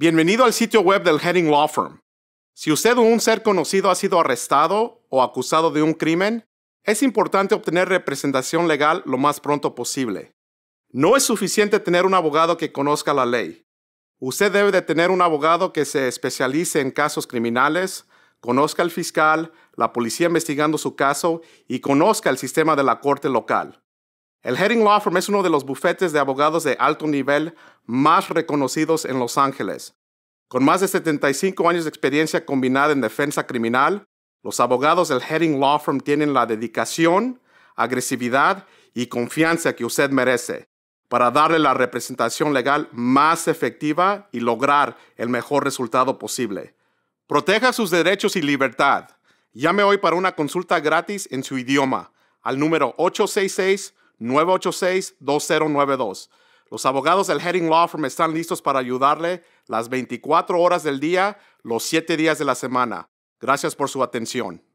Bienvenido al sitio web del Heading Law Firm. Si usted o un ser conocido ha sido arrestado o acusado de un crimen, es importante obtener representación legal lo más pronto posible. No es suficiente tener un abogado que conozca la ley. Usted debe de tener un abogado que se especialice en casos criminales, conozca al fiscal, la policía investigando su caso y conozca el sistema de la corte local. El Heading Law Firm es uno de los bufetes de abogados de alto nivel más reconocidos en Los Ángeles. Con más de 75 años de experiencia combinada en defensa criminal, los abogados del Heading Law Firm tienen la dedicación, agresividad y confianza que usted merece para darle la representación legal más efectiva y lograr el mejor resultado posible. Proteja sus derechos y libertad. Llame hoy para una consulta gratis en su idioma al número 866 986-2092. Los abogados del Heading Law Firm están listos para ayudarle las 24 horas del día, los 7 días de la semana. Gracias por su atención.